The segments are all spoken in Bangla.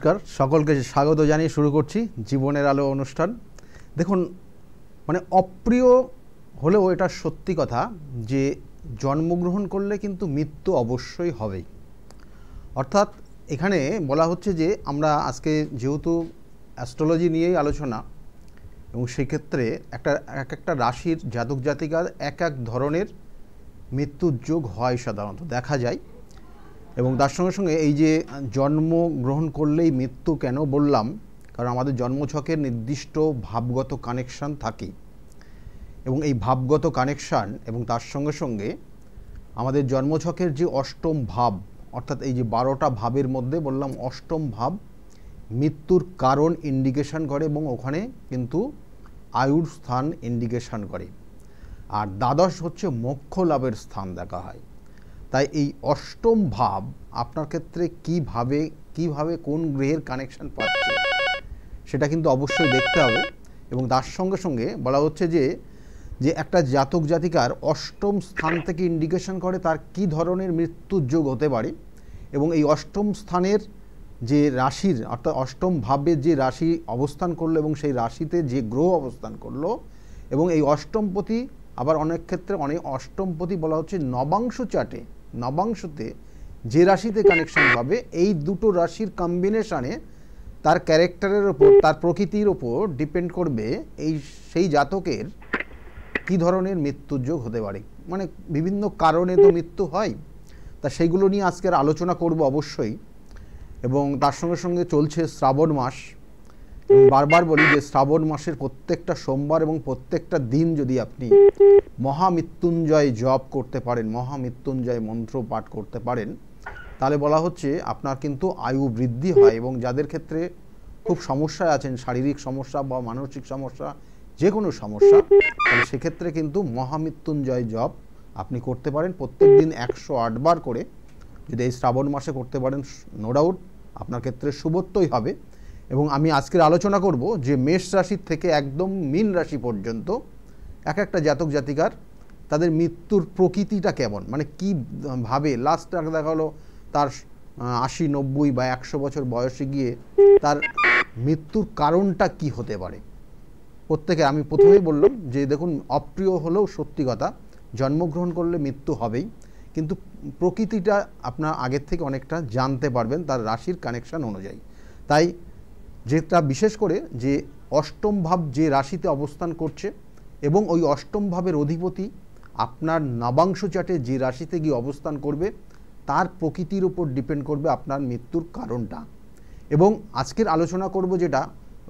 নমস্কার সকলকে স্বাগত জানিয়ে শুরু করছি জীবনের আলো অনুষ্ঠান দেখুন মানে অপ্রিয় হলেও এটা সত্যি কথা যে জন্মগ্রহণ করলে কিন্তু মৃত্যু অবশ্যই হবেই অর্থাৎ এখানে বলা হচ্ছে যে আমরা আজকে যেহেতু অ্যাস্ট্রোলজি নিয়েই আলোচনা এবং সেক্ষেত্রে একটা এক একটা রাশির জাতক জাতিকার এক এক ধরনের মৃত্যুর যোগ হয় সাধারণত দেখা যায় এবং তার সঙ্গে সঙ্গে এই যে জন্ম গ্রহণ করলেই মৃত্যু কেন বললাম কারণ আমাদের জন্মছকের নির্দিষ্ট ভাবগত কানেকশান থাকে এবং এই ভাবগত কানেকশান এবং তার সঙ্গে সঙ্গে আমাদের জন্মছকের যে অষ্টম ভাব অর্থাৎ এই যে বারোটা ভাবের মধ্যে বললাম অষ্টম ভাব মৃত্যুর কারণ ইন্ডিকেশন করে এবং ওখানে কিন্তু আয়ুর স্থান ইন্ডিকেশন করে আর দ্বাদশ হচ্ছে মোক্ষ লাভের স্থান দেখা হয় তাই এই অষ্টম ভাব আপনার ক্ষেত্রে কিভাবে কিভাবে কোন গ্রহের কানেকশন পাচ্ছে সেটা কিন্তু অবশ্যই দেখতে হবে এবং তার সঙ্গে সঙ্গে বলা হচ্ছে যে যে একটা জাতক জাতিকার অষ্টম স্থান থেকে ইন্ডিকেশন করে তার কি ধরনের মৃত্যুর যোগ হতে পারে এবং এই অষ্টম স্থানের যে রাশির অর্থাৎ অষ্টম ভাবে যে রাশি অবস্থান করলো এবং সেই রাশিতে যে গ্রহ অবস্থান করলো এবং এই অষ্টমপতি আবার অনেক ক্ষেত্রে অনেক মানে অষ্টমপতি বলা হচ্ছে নবাংশ চাটে নবাংশতে যে রাশিতে কানেকশন পাবে এই দুটো রাশির কম্বিনেশানে তার ক্যারেক্টারের ওপর তার প্রকৃতির ওপর ডিপেন্ড করবে এই সেই জাতকের কি ধরনের মৃত্যুর যোগ হতে পারে মানে বিভিন্ন কারণে তো মৃত্যু হয় তা সেইগুলো নিয়ে আজকের আলোচনা করব অবশ্যই এবং তার সঙ্গে সঙ্গে চলছে শ্রাবণ মাস বারবার বলি যে শ্রাবণ মাসের প্রত্যেকটা সোমবার এবং প্রত্যেকটা দিন যদি আপনি মহামৃত্যুঞ্জয় জপ করতে পারেন মহামৃত্যুঞ্জয় মন্ত্র পাঠ করতে পারেন তাহলে বলা হচ্ছে আপনার কিন্তু আয়ু বৃদ্ধি হয় এবং যাদের ক্ষেত্রে খুব সমস্যায় আছেন শারীরিক সমস্যা বা মানসিক সমস্যা যে কোনো সমস্যা তাহলে সেক্ষেত্রে কিন্তু মহামৃত্যুঞ্জয় জপ আপনি করতে পারেন প্রত্যেক দিন একশো আটবার করে যদি এই শ্রাবণ মাসে করতে পারেন নো ডাউট আপনার ক্ষেত্রে শুভত্বই হবে এবং আমি আজকের আলোচনা করব যে মেষ রাশির থেকে একদম মীন রাশি পর্যন্ত এক একটা জাতক জাতিকার তাদের মৃত্যুর প্রকৃতিটা কেমন মানে কি ভাবে লাস্ট দেখা হলো তার আশি নব্বই বা একশো বছর বয়সে গিয়ে তার মৃত্যুর কারণটা কি হতে পারে প্রত্যেকে আমি প্রথমেই বললাম যে দেখুন অপ্রিয় হলেও সত্যি কথা জন্মগ্রহণ করলে মৃত্যু হবেই কিন্তু প্রকৃতিটা আপনার আগের থেকে অনেকটা জানতে পারবেন তার রাশির কানেকশান অনুযায়ী তাই যেটা বিশেষ করে যে অষ্টম ভাব যে রাশিতে অবস্থান করছে এবং ওই অষ্টম ভাবের অধিপতি আপনার নবাংশ চাটে যে রাশিতে গিয়ে অবস্থান করবে তার প্রকৃতির উপর ডিপেন্ড করবে আপনার মৃত্যুর কারণটা এবং আজকের আলোচনা করব যেটা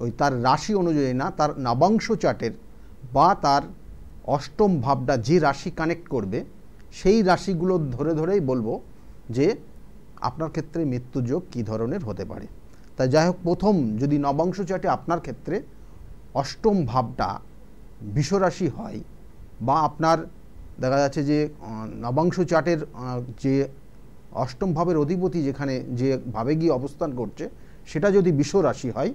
ওই তার রাশি অনুযায়ী না তার নবাংশ চাটের বা তার অষ্টম ভাবটা যে রাশি কানেক্ট করবে সেই রাশিগুলো ধরে ধরেই বলবো যে আপনার ক্ষেত্রে মৃত্যুযোগ কী ধরনের হতে পারে তাই যাই হোক প্রথম যদি নবাংশ চাটে আপনার ক্ষেত্রে অষ্টম ভাবটা বিশ্বরাশি হয় বা আপনার দেখা যাচ্ছে যে নবাংশ চাটের যে অষ্টম ভাবের অধিপতি যেখানে যে ভাবে গিয়ে অবস্থান করছে সেটা যদি বিশ্বরাশি হয়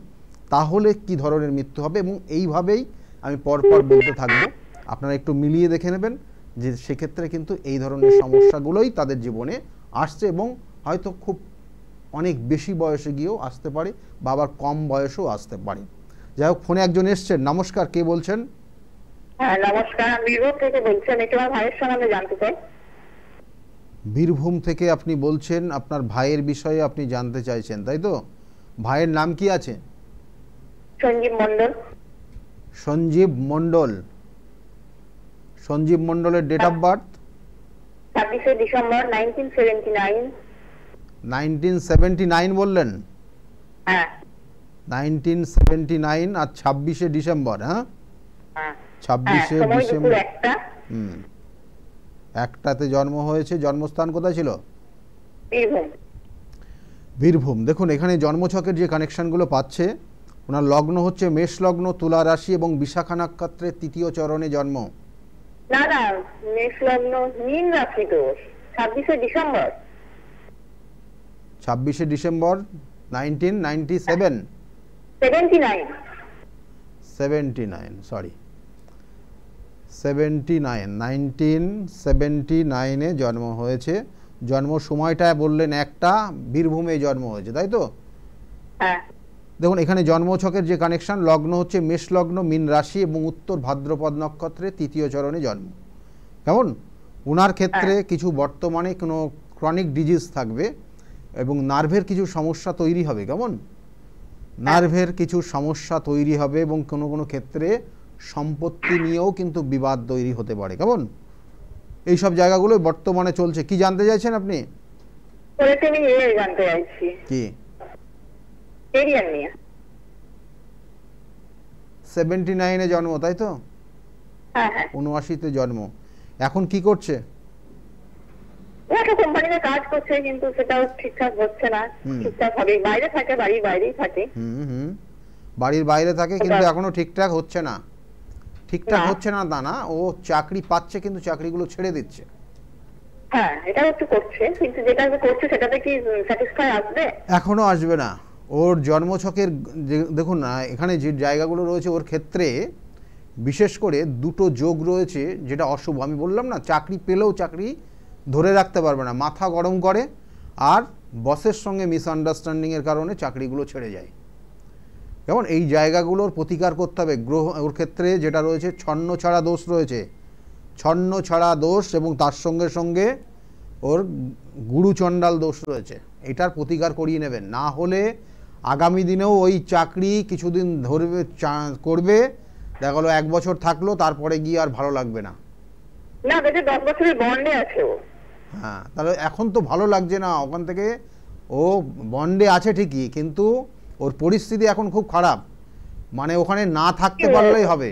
তাহলে কি ধরনের মৃত্যু হবে এবং এইভাবেই আমি পরপর বলতে থাকব আপনারা একটু মিলিয়ে দেখে নেবেন যে সেক্ষেত্রে কিন্তু এই ধরনের সমস্যাগুলোই তাদের জীবনে আসছে এবং হয়তো খুব অনেক বেশি বয়সে গিয়েও আসতে পারে বাবার কম বয়সেও আসতে পারে যাই হোক ফোনে একজন এসছেন নমস্কার কে বলছেন হ্যাঁ নমস্কার বীরভূম থেকে বলছি আমি তোমার ভাইয়ের সম্বন্ধে জানতে চাই বীরভূম থেকে আপনি বলছেন আপনার ভাইয়ের বিষয়ে আপনি জানতে চাইছেন তাই তো ভাইয়ের নাম কি আছে সঞ্জীব মন্ডল সঞ্জীব মন্ডল সঞ্জীব মন্ডলের ডেট অফ বার্থ ছাব্বিশে ডিসেম্বর নাইনটিন সেভেন্টি নাইন 1979 বললেন হ্যাঁ 1979 আর 26 ডিসেম্বর হ্যাঁ 26 হ্যাঁ। হ্যাঁ, ডিসেম্বর হুম একটাতে জন্ম হয়েছে জন্মস্থান কোথায় ছিল বীরভূম দেখুন এখানে জন্মছকের যে কানেকশনগুলো পাচ্ছে ওনার লগ্ন হচ্ছে মেষ লগ্ন তুলা রাশি এবং বিশাখা নক্ষত্রের তৃতীয় চরণে জন্ম না না মেষ লগ্ন মীন রাশি তো 26 ডিসেম্বর ছাব্বিশে December nineteen ninety seven nine sorry nine nineteen নাইনে জন্ম হয়েছে জন্ম সময়টায় বললেন একটা বীরভূমে জন্ম হয়েছে তাই তো হ্যাঁ। দেখুন এখানে জন্মছকের যে কানেকশন লগ্ন হচ্ছে মেষ লগ্ন মিন রাশি এবং উত্তর ভাদ্রপদ নক্ষত্রে তৃতীয় চরণে জন্ম কেমন ওনার ক্ষেত্রে হ্যাঁ। কিছু বর্তমানে কোনো ক্রনিক ডিজিজ থাকবে এবং নার্ভের কিছু সমস্যা তৈরি হবে কেমন নার্ভের কিছু সমস্যা তৈরি হবে এবং কোনো কোনো ক্ষেত্রে সম্পত্তি নিয়েও কিন্তু বিবাদ তৈরি হতে পারে কেমন এইসব জায়গাগুলো বর্তমানে চলছে কি জানতে চাইছেন আপনি কি সেভেন্টি নাইনে জন্ম তাই তো হ্যাঁ, হ্যাঁ। উনআশিতে জন্ম এখন কি করছে একটা কোম্পানিতে কাজ করছে কিন্তু সেটাও ঠিকঠাক হচ্ছে না ঠিকঠাক ভাবে বাইরে থাকে বাড়ির বাইরেই থাকে হুম বাড়ির বাইরে থাকে কিন্তু এখনো ঠিকঠাক হচ্ছে না ঠিকঠাক হচ্ছে না তা না ও চাকরি পাচ্ছে কিন্তু চাকরিগুলো ছেড়ে দিচ্ছে হ্যাঁ এটা একটু করছে কিন্তু যেটা করছে সেটাতে কি স্যাটিসফাই আসবে এখনো আসবে না ওর জন্মছকের দেখুন না এখানে যে জায়গাগুলো রয়েছে ওর ক্ষেত্রে বিশেষ করে দুটো যোগ রয়েছে যেটা অশুভ আমি বললাম না চাকরি পেলেও চাকরি ধরে রাখতে পারবে না মাথা গরম করে আর বসের সঙ্গে মিসআন্ডারস্ট্যান্ডিংয়ের কারণে চাকরিগুলো ছেড়ে যায় যেমন এই জায়গাগুলোর প্রতিকার করতে হবে গ্রহ ওর ক্ষেত্রে যেটা রয়েছে ছন্ন ছাড়া দোষ রয়েছে ছন্ন ছাড়া দোষ এবং তার সঙ্গে সঙ্গে ওর গুরুচণ্ডাল দোষ রয়েছে এটার প্রতিকার করিয়ে নেবেন না হলে আগামী দিনেও ওই চাকরি কিছুদিন ধরবে করবে দেখা গেলো এক বছর থাকলো তারপরে গিয়ে আর ভালো লাগবে না দেখে দশ বছরের বন্ডে আছে ও হ্যাঁ তাহলে এখন তো ভালো লাগছে না ওখান থেকে ও বন্ডে আছে ঠিকই কিন্তু ওর পরিস্থিতি এখন খুব খারাপ মানে ওখানে না থাকতে পারলেই হবে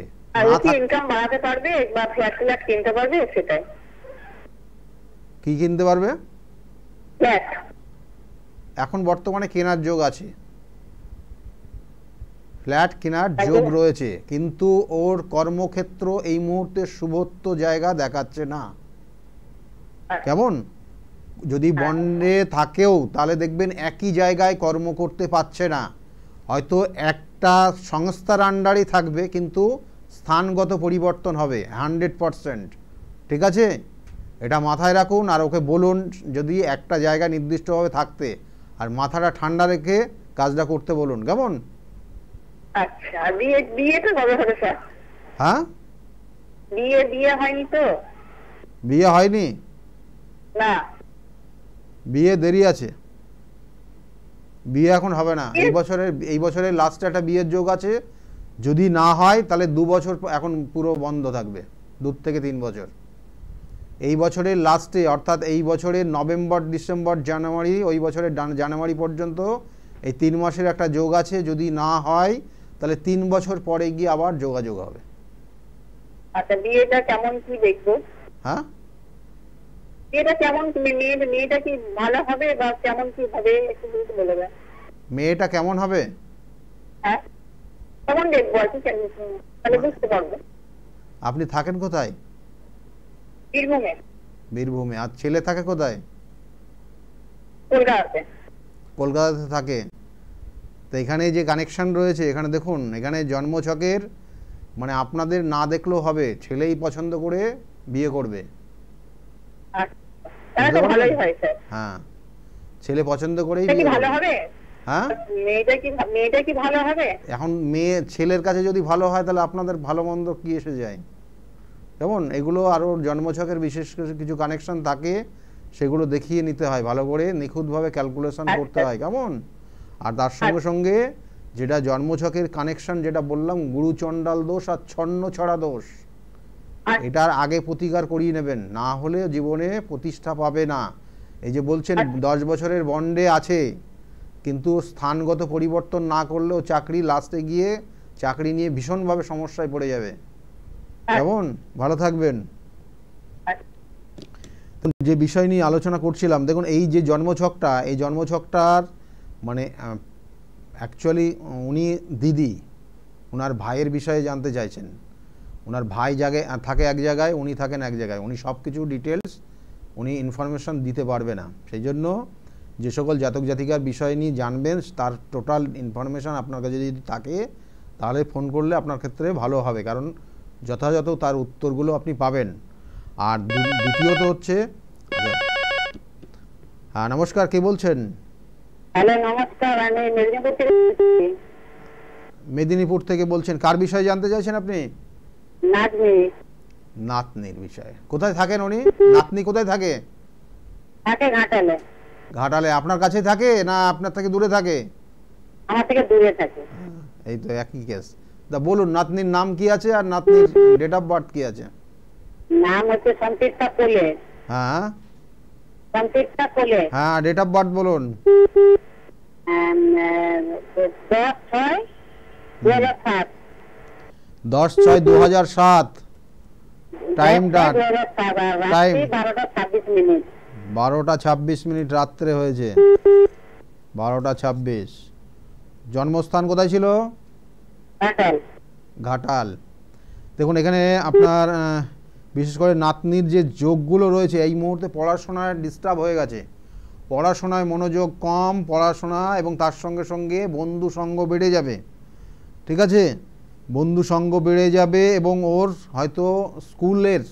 কি কিনতে পারবে এখন বর্তমানে কেনার যোগ আছে ফ্ল্যাট কেনার যোগ রয়েছে কিন্তু ওর কর্মক্ষেত্র এই মুহূর্তে শুভত্ব জায়গা দেখাচ্ছে না হ্যাঁ। কেমন যদি হ্যাঁ। বন্ডে থাকেও তাহলে দেখবেন একই জায়গায় কর্ম করতে পারছে না হয়তো একটা সংস্থার আন্ডারে থাকবে কিন্তু স্থানগত পরিবর্তন হবে হান্ড্রেড পারসেন্ট ঠিক আছে এটা মাথায় রাখুন আর ওকে বলুন যদি একটা জায়গা নির্দিষ্টভাবে থাকতে আর মাথাটা ঠান্ডা রেখে কাজটা করতে বলুন কেমন আচ্ছা বিয়ে বিয়ে তো হবে স্যার হ্যাঁ বিয়ে বিয়ে হয়নি তো বিয়ে হয়নি হ্যাঁ। বিয়ে দেরি আছে বিয়ে এখন হবে না এই বছরের এই বছরের লাস্টে একটা বিয়ের যোগ আছে যদি না হয় তাহলে দু বছর এখন পুরো বন্ধ থাকবে দু থেকে তিন বছর এই বছরের লাস্টে অর্থাৎ এই বছরের নভেম্বর ডিসেম্বর জানুয়ারি ওই বছরের জানুয়ারি পর্যন্ত এই তিন মাসের একটা যোগ আছে যদি না হয় তাহলে তিন বছর পরে গিয়ে আবার যোগাযোগ হবে আচ্ছা বিয়েটা কেমন কি দেখবো হ্যাঁ এটা কেমন মেয়েটা কি ভালো হবে বা কেমন কি হবে একটু বলে মেয়েটা কেমন হবে হ্যাঁ? কেমন দেখবো আর কি তাহলে মানে বুঝতে পারবো আপনি থাকেন কোথায় বীরভূমে বীরভূমে আর ছেলে থাকে কোথায় কলকাতাতে কলকাতাতে থাকে তো এখানে যে কানেকশন রয়েছে এখানে দেখুন এখানে জন্মছকের মানে আপনাদের না দেখলেও হবে ছেলেই পছন্দ করে বিয়ে করবে আচ্ছা তাহলে হ্যাঁ, ভালোই হয় স্যার হ্যাঁ ছেলে পছন্দ করেই বিয়ে ভালো হবে হ্যাঁ মেয়েটা কি মেয়েটা কি ভালো হবে এখন মেয়ে ছেলের কাছে যদি ভালো হয় তাহলে আপনাদের ভালো মন্দ কি এসে যায় কেমন এগুলো আরও জন্মছকের বিশেষ কিছু কানেকশন থাকে সেগুলো দেখিয়ে নিতে হয় ভালো করে নিখুঁতভাবে ক্যালকুলেশন আচ্ছা। করতে হয় কেমন আর তার সঙ্গে আচ্ছা। সঙ্গে যেটা জন্মছকের কানেকশন যেটা বললাম গুরুচণ্ডাল দোষ আর ছন্ন ছড়া দোষ এটার আগে প্রতিকার করিয়ে নেবেন না হলে জীবনে প্রতিষ্ঠা পাবে না এই যে বলছেন দশ বছরের বন্ডে আছে কিন্তু স্থানগত পরিবর্তন না করলেও চাকরি লাস্টে গিয়ে চাকরি নিয়ে ভীষণভাবে সমস্যায় পড়ে যাবে কেমন ভালো থাকবেন যে বিষয় নিয়ে আলোচনা করছিলাম দেখুন এই যে জন্মছকটা এই জন্মছকটার মানে অ্যাকচুয়ালি উনি দিদি ওনার ভাইয়ের বিষয়ে জানতে চাইছেন ওনার ভাই জাগে থাকে এক জায়গায় উনি থাকেন এক জায়গায় উনি সব কিছু ডিটেলস উনি ইনফরমেশন দিতে পারবে না সেই জন্য যে সকল জাতক জাতিকার বিষয় নিয়ে জানবেন তার টোটাল ইনফরমেশান আপনার কাছে যদি থাকে তাহলে ফোন করলে আপনার ক্ষেত্রে ভালো হবে কারণ যথাযথ তার উত্তরগুলো আপনি পাবেন আর দ্বিতীয়ত হচ্ছে হ্যাঁ নমস্কার কে বলছেন মেদিনীপুর থেকে বলছেন কার বিষয়ে জানতে চাইছেন আপনি নাতনি নাতনির বিষয়ে কোথায় থাকেন উনি নাতনি কোথায় থাকে থাকে ঘাটালে ঘাটালে আপনার কাছে থাকে না আপনার থেকে দূরে থাকে আমার থেকে দূরে থাকে এই তো একই কেস তা বলুন নাতনির নাম কি আছে আর নাতনির ডেট অফ বার্থ কি আছে নাম হচ্ছে সন্তিতা কোলে হ্যাঁ সন্তিতা কোলে হ্যাঁ ডেট অফ বার্থ বলুন দশ ছয় দু হাজার সাত দশ ছয় দু হাজার সাত টাইমটা টাইম বারোটা ছাব্বিশ মিনিট রাত্রে হয়েছে বারোটা ছাব্বিশ জন্মস্থান কোথায় ছিল ঘাটাল দেখুন এখানে আপনার বিশেষ করে নাতনির যে যোগগুলো রয়েছে এই মুহূর্তে পড়াশোনায় ডিস্টার্ব হয়ে গেছে পড়াশোনায় মনোযোগ কম পড়াশোনা এবং তার সঙ্গে সঙ্গে বন্ধু সঙ্গ বেড়ে যাবে ঠিক আছে বন্ধু সঙ্গ বেড়ে যাবে এবং ওর হয়তো স্কুলের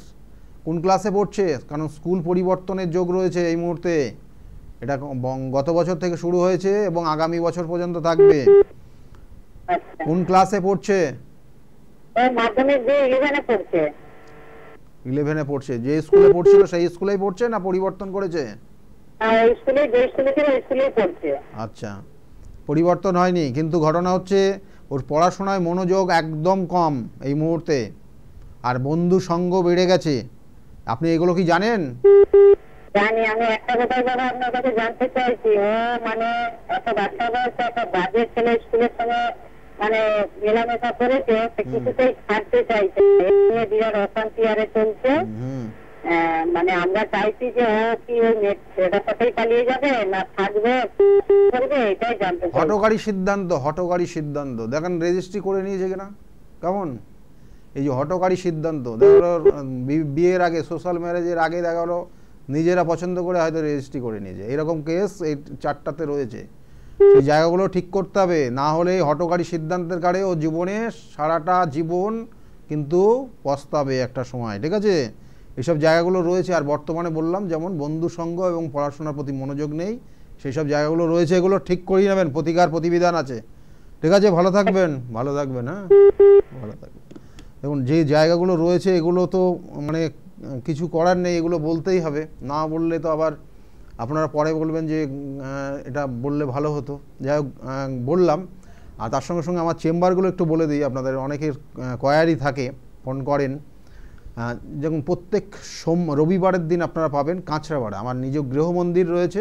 কোন ক্লাসে পড়ছে কারণ স্কুল পরিবর্তনের যোগ রয়েছে এই মুহূর্তে এটা গত বছর থেকে শুরু হয়েছে এবং আগামী বছর পর্যন্ত থাকবে কোন ক্লাসে পড়ছে ইলেভেনে পড়ছে যে স্কুলে পড়ছিল সেই স্কুলেই পড়ছে না পরিবর্তন করেছে হ্যাঁ, আচ্ছা পরিবর্তন হয়নি কিন্তু ঘটনা হচ্ছে ওর পড়াশোনায় মনোযোগ একদম কম এই মুহূর্তে আর বন্ধু সঙ্গ বেড়ে গেছে আপনি এগুলো কি জানেন একটা আপনার কাছে জানতে চাইছি মানে একটা একটা ছেলে স্কুলের মানে মেলামেশা করেছে কিছুতেই ছাড়তে চাইছে নিয়ে বিরাট অশান্তি আরে চলছে মানে আমরা চাইছি যে ও কি মেয়েটার সাথেই পালিয়ে যাবে না থাকবে করবে এটাই জানতে হটকারী সিদ্ধান্ত হটকারী সিদ্ধান্ত দেখেন রেজিস্ট্রি করে নিয়েছে কিনা কেমন এই যে হটকারী সিদ্ধান্ত দেখা বিয়ের আগে সোশ্যাল ম্যারেজের আগে দেখা গেলো নিজেরা পছন্দ করে হয়তো রেজিস্ট্রি করে নিয়েছে এরকম কেস এই চারটাতে রয়েছে সেই জায়গাগুলো ঠিক করতে হবে না হলে হটকারী সিদ্ধান্তের কারে ও জীবনে সারাটা জীবন কিন্তু পস্তাবে একটা সময় ঠিক আছে এসব জায়গাগুলো রয়েছে আর বর্তমানে বললাম যেমন বন্ধু সঙ্গ এবং পড়াশোনার প্রতি মনোযোগ নেই সেই সব জায়গাগুলো রয়েছে এগুলো ঠিক করিয়ে নেবেন প্রতিকার প্রতিবিধান আছে ঠিক আছে ভালো থাকবেন ভালো থাকবেন হ্যাঁ ভালো থাকবেন দেখুন যে জায়গাগুলো রয়েছে এগুলো তো মানে কিছু করার নেই এগুলো বলতেই হবে না বললে তো আবার আপনারা পরে বলবেন যে এটা বললে ভালো হতো যাই হোক বললাম আর তার সঙ্গে সঙ্গে আমার চেম্বারগুলো একটু বলে দিই আপনাদের অনেকের কোয়ারি থাকে ফোন করেন যেমন প্রত্যেক সোম রবিবারের দিন আপনারা পাবেন কাঁচরাপাড়া আমার নিজ গৃহমন্দির রয়েছে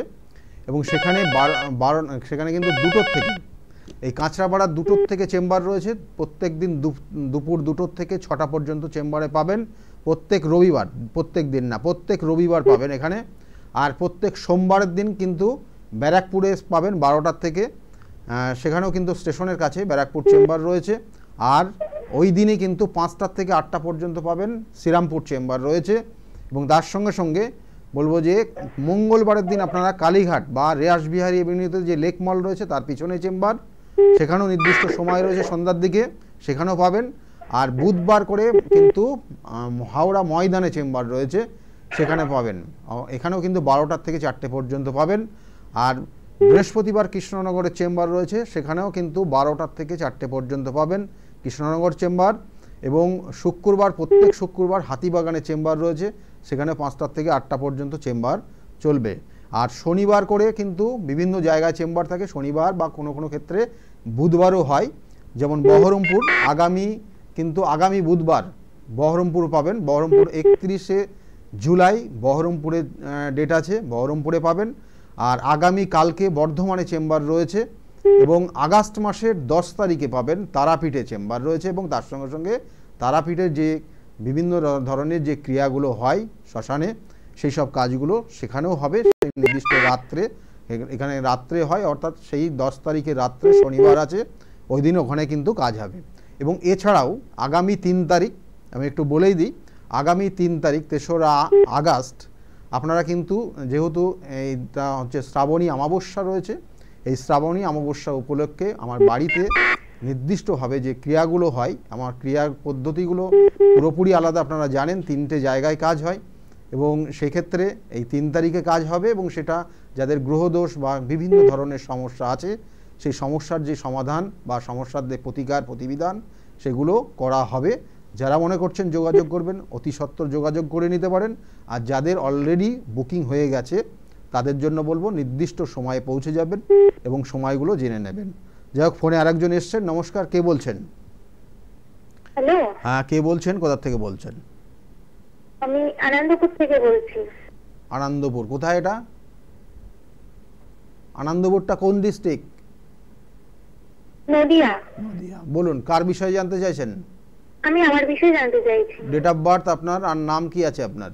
এবং সেখানে বারো সেখানে কিন্তু দুটোর থেকে এই কাঁচরাপাড়া দুটোর থেকে চেম্বার রয়েছে প্রত্যেক দিন দুপুর দুটোর থেকে ছটা পর্যন্ত চেম্বারে পাবেন প্রত্যেক রবিবার প্রত্যেক দিন না প্রত্যেক রবিবার পাবেন এখানে আর প্রত্যেক সোমবারের দিন কিন্তু ব্যারাকপুরে পাবেন বারোটার থেকে সেখানেও কিন্তু স্টেশনের কাছে ব্যারাকপুর চেম্বার রয়েছে আর ওই দিনে কিন্তু পাঁচটার থেকে আটটা পর্যন্ত পাবেন শ্রীরামপুর চেম্বার রয়েছে এবং তার সঙ্গে সঙ্গে বলবো যে মঙ্গলবারের দিন আপনারা কালীঘাট বা রেয়াস বিহারি এভিনিউতে যে লেক মল রয়েছে তার পিছনে চেম্বার সেখানেও নির্দিষ্ট সময় রয়েছে সন্ধ্যার দিকে সেখানেও পাবেন আর বুধবার করে কিন্তু হাওড়া ময়দানে চেম্বার রয়েছে সেখানে পাবেন এখানেও কিন্তু বারোটার থেকে চারটে পর্যন্ত পাবেন আর বৃহস্পতিবার কৃষ্ণনগরের চেম্বার রয়েছে সেখানেও কিন্তু বারোটার থেকে চারটে পর্যন্ত পাবেন কৃষ্ণনগর চেম্বার এবং শুক্রবার প্রত্যেক শুক্রবার হাতিবাগানে চেম্বার রয়েছে সেখানে পাঁচটার থেকে আটটা পর্যন্ত চেম্বার চলবে আর শনিবার করে কিন্তু বিভিন্ন জায়গায় চেম্বার থাকে শনিবার বা কোনো কোনো ক্ষেত্রে বুধবারও হয় যেমন বহরমপুর আগামী কিন্তু আগামী বুধবার বহরমপুর পাবেন বহরমপুর একত্রিশে জুলাই বহরমপুরে ডেট আছে বহরমপুরে পাবেন আর আগামী কালকে বর্ধমানে চেম্বার রয়েছে এবং আগস্ট মাসের দশ তারিখে পাবেন তারাপীঠে চেম্বার রয়েছে এবং তার সঙ্গে সঙ্গে তারাপীঠে যে বিভিন্ন ধরনের যে ক্রিয়াগুলো হয় শ্মশানে সেই সব কাজগুলো সেখানেও হবে নির্দিষ্ট রাত্রে এখানে রাত্রে হয় অর্থাৎ সেই দশ তারিখে রাত্রে শনিবার আছে ওই দিন ওখানে কিন্তু কাজ হবে এবং এছাড়াও আগামী তিন তারিখ আমি একটু বলেই দিই আগামী তিন তারিখ তেসরা আগস্ট আপনারা কিন্তু যেহেতু এইটা হচ্ছে শ্রাবণী অমাবস্যা রয়েছে এই শ্রাবণী অমাবস্যা উপলক্ষে আমার বাড়িতে নির্দিষ্টভাবে যে ক্রিয়াগুলো হয় আমার ক্রিয়ার পদ্ধতিগুলো পুরোপুরি আলাদা আপনারা জানেন তিনটে জায়গায় কাজ হয় এবং সেক্ষেত্রে এই তিন তারিখে কাজ হবে এবং সেটা যাদের গ্রহদোষ বা বিভিন্ন ধরনের সমস্যা আছে সেই সমস্যার যে সমাধান বা সমস্যার যে প্রতিকার প্রতিবিধান সেগুলো করা হবে যারা মনে করছেন যোগাযোগ করবেন অতি সত্তর যোগাযোগ করে নিতে পারেন আর যাদের অলরেডি বুকিং হয়ে গেছে তাদের জন্য বলবো নির্দিষ্ট সময়ে পৌঁছে যাবেন এবং সময়গুলো জেনে নেবেন যাই হোক ফোনে আরেকজন এসছেন নমস্কার কে বলছেন হ্যাঁ কে বলছেন কোথা থেকে বলছেন আমি আনন্দপুর থেকে বলছি আনন্দপুর কোথায় এটা আনন্দপুরটা কোন ডিস্ট্রিক্ট বলুন কার বিষয়ে জানতে চাইছেন আমি আমার বিষয়ে জানতে চাইছি ডেট অফ বার্থ আপনার আর নাম কি আছে আপনার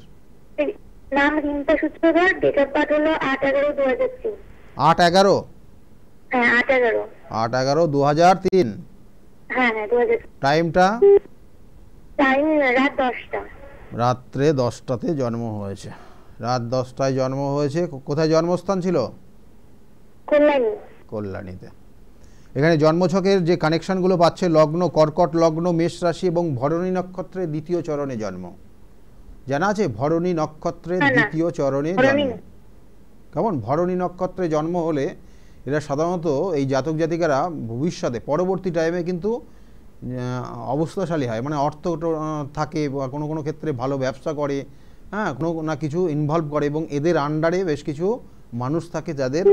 নাম Rimpa Sutradhar date of birth হলো আট এগারো দু হাজার তিন আট এগারো হ্যাঁ আট এগারো আট এগারো দু হাজার তিন হ্যাঁ হ্যাঁ দু টাইমটা টাইম রাত দশটা রাত্রে দশটাতে জন্ম হয়েছে রাত দশটায় জন্ম হয়েছে কোথায় জন্মস্থান ছিল কল্যাণী কল্যাণীতে এখানে জন্মছকের যে কানেকশনগুলো পাচ্ছে লগ্ন কর্কট লগ্ন মেষ রাশি এবং ভরণী নক্ষত্রে দ্বিতীয় চরণে জন্ম জানা আছে ভরণী নক্ষত্রের হ্যাঁ, হ্যাঁ। দ্বিতীয় চরণে জন্ম কেমন ভরণী নক্ষত্রে জন্ম হলে এরা সাধারণত এই জাতক জাতিকারা ভবিষ্যতে পরবর্তী টাইমে কিন্তু অবস্থাশালী হয় মানে অর্থ থাকে বা কোনো কোনো ক্ষেত্রে ভালো ব্যবসা করে হ্যাঁ কোনো না কিছু ইনভলভ করে এবং এদের আন্ডারে বেশ কিছু মানুষ থাকে যাদের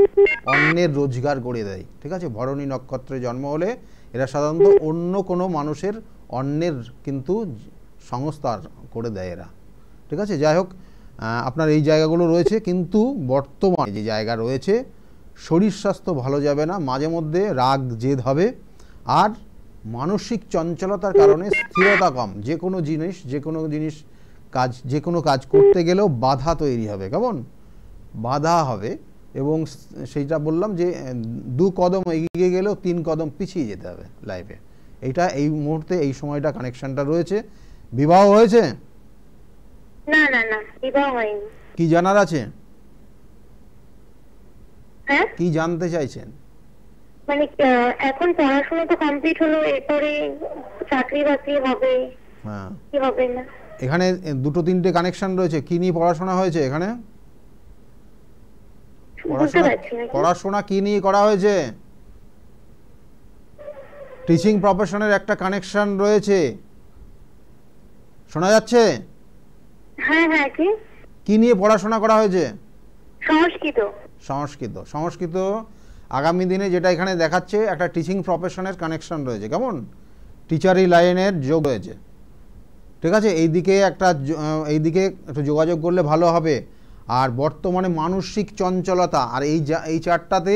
অন্যের রোজগার করে দেয় ঠিক আছে ভরণী নক্ষত্রে জন্ম হলে এরা সাধারণত অন্য কোনো মানুষের অন্যের কিন্তু সংস্থার করে দেয় এরা ঠিক আছে যাই হোক আপনার এই জায়গাগুলো রয়েছে কিন্তু বর্তমানে যে জায়গা রয়েছে শরীর স্বাস্থ্য ভালো যাবে না মাঝে মধ্যে রাগ জেদ হবে আর মানসিক চঞ্চলতার কারণে স্থিরতা কম যে কোনো জিনিস যে কোনো জিনিস কাজ যে কোনো কাজ করতে গেলেও বাধা তৈরি হবে কেমন বাধা হবে এবং সেইটা বললাম যে দু কদম এগিয়ে গেলেও তিন কদম পিছিয়ে যেতে হবে লাইফে এটা এই মুহূর্তে এই সময়টা কানেকশানটা রয়েছে বিবাহ হয়েছে না না না বিবাহ হয়নি কি জানার আছে হ্যাঁ? কি জানতে চাইছেন মানে এখন পড়াশোনা তো কমপ্লিট হলো এরপরে চাকরি বাকরি হবে হ্যাঁ। কি হবে না এখানে দুটো তিনটে কানেকশন রয়েছে কি নিয়ে পড়াশোনা হয়েছে এখানে পড়াশোনা কি নিয়ে করা হয়েছে টিচিং প্রফেশনের একটা কানেকশন রয়েছে শোনা যাচ্ছে হ্যাঁ, হ্যাঁ, কি নিয়ে পড়াশোনা করা হয়েছে সংস্কৃত সংস্কৃত সংস্কৃত আগামী দিনে যেটা এখানে দেখাচ্ছে একটা টিচিং প্রফেশনের কানেকশন রয়েছে কেমন টিচারি লাইনের যোগ রয়েছে ঠিক আছে এইদিকে একটা এই দিকে একটু যোগাযোগ করলে ভালো হবে আর বর্তমানে মানসিক চঞ্চলতা আর এই যা এই চারটাতে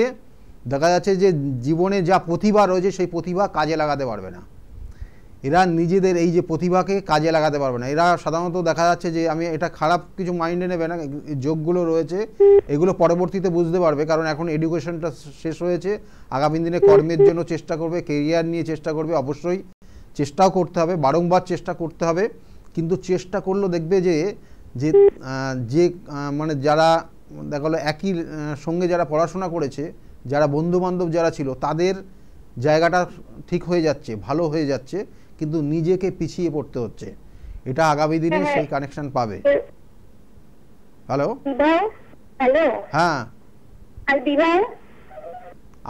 দেখা যাচ্ছে যে জীবনে যা প্রতিভা রয়েছে সেই প্রতিভা কাজে লাগাতে পারবে না এরা নিজেদের এই যে প্রতিভাকে কাজে লাগাতে পারবে না এরা সাধারণত দেখা যাচ্ছে যে আমি এটা খারাপ কিছু মাইন্ডে নেবে না যোগগুলো রয়েছে এগুলো পরবর্তীতে বুঝতে পারবে কারণ এখন এডুকেশনটা শেষ হয়েছে আগামী দিনে কর্মের জন্য চেষ্টা করবে কেরিয়ার নিয়ে চেষ্টা করবে অবশ্যই চেষ্টাও করতে হবে বারংবার চেষ্টা করতে হবে কিন্তু চেষ্টা করলেও দেখবে যে যে যে মানে যারা দেখা গেলো একই সঙ্গে যারা পড়াশোনা করেছে যারা বন্ধুবান্ধব যারা ছিল তাদের জায়গাটা ঠিক হয়ে যাচ্ছে ভালো হয়ে যাচ্ছে কিন্তু নিজেকে পিছিয়ে পড়তে হচ্ছে এটা আগামী দিনে হ্যাঁ, হ্যাঁ। সেই কানেকশন পাবে হ্যালো হ্যালো হ্যাঁ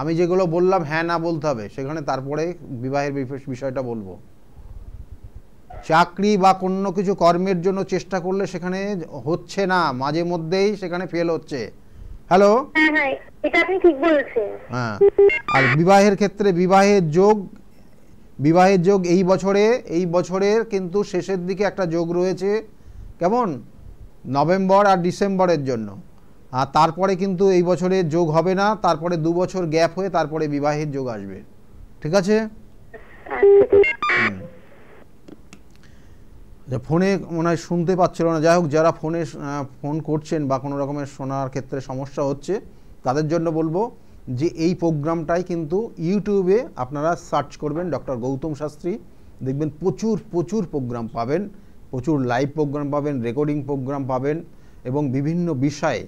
আমি যেগুলো বললাম হ্যাঁ না বলতে হবে সেখানে তারপরে বিবাহের বিষয়টা বলবো চাকরি বা অন্য কিছু কর্মের জন্য চেষ্টা করলে সেখানে হচ্ছে না মাঝে মধ্যেই সেখানে ফেল হচ্ছে হ্যালো হ্যাঁ হ্যাঁ এটা আপনি ঠিক বলেছেন হ্যাঁ আর বিবাহের ক্ষেত্রে বিবাহের যোগ বিবাহের যোগ এই বছরে এই বছরের কিন্তু শেষের দিকে একটা যোগ রয়েছে কেমন নভেম্বর আর ডিসেম্বরের জন্য আর তারপরে কিন্তু এই বছরে যোগ হবে না তারপরে দু বছর গ্যাপ হয়ে তারপরে বিবাহের যোগ আসবে ঠিক আছে আচ্ছা, ফোনে মনে হয় শুনতে পাচ্ছিল না যাই হোক যারা ফোনে ফোন করছেন বা কোনো রকমের শোনার ক্ষেত্রে সমস্যা হচ্ছে তাদের জন্য বলবো যে এই প্রোগ্রামটাই কিন্তু ইউটিউবে আপনারা সার্চ করবেন ডক্টর গৌতম শাস্ত্রী দেখবেন প্রচুর প্রচুর প্রোগ্রাম পাবেন প্রচুর লাইভ প্রোগ্রাম পাবেন রেকর্ডিং প্রোগ্রাম পাবেন এবং বিভিন্ন বিষয়ে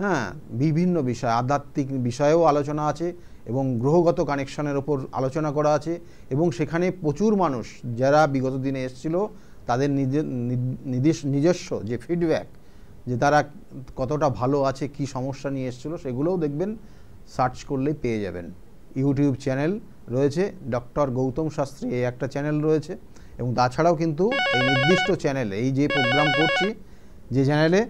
হ্যাঁ বিভিন্ন বিষয় আধ্যাত্মিক বিষয়েও আলোচনা আছে এবং গ্রহগত কানেকশনের ওপর আলোচনা করা আছে এবং সেখানে প্রচুর মানুষ যারা বিগত দিনে এসছিল তাদের নিজের নিজস্ব যে ফিডব্যাক যে তারা কতটা ভালো আছে কি সমস্যা নিয়ে এসেছিলো সেগুলোও দেখবেন সার্চ করলেই পেয়ে যাবেন ইউটিউব চ্যানেল রয়েছে ডক্টর গৌতম শাস্ত্রী এই একটা চ্যানেল রয়েছে এবং তাছাড়াও কিন্তু এই নির্দিষ্ট চ্যানেলে এই যে প্রোগ্রাম করছি যে চ্যানেলে